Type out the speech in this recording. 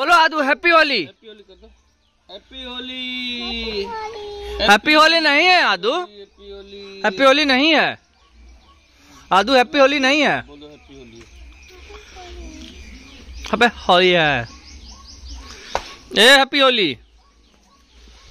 बोलो आदु happy Holi happy Holi happy Holi नहीं है आदु हैप्पी होली नहीं है आदु हैप्पी होली नहीं है अबे होली है ए हैप्पी होली